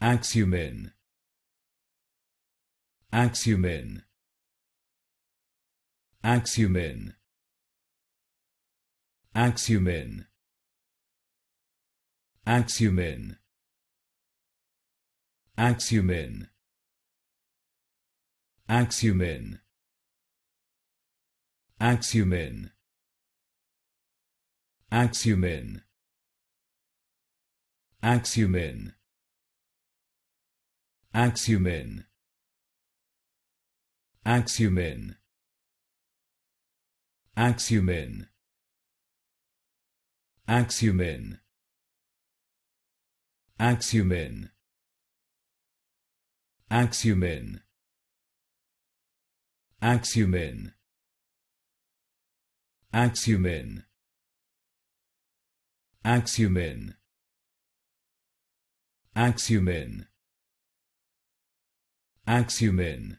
Axumen. Axumen. Axumen. Axumen. Axumen. Axumen. Axumen. Axumen. Axumen. Axumen. Axumen. Axumen. Axumen. Axumen. Axumen. Axumen. Axumen. Axumen. Axumen. Axumen. Axumin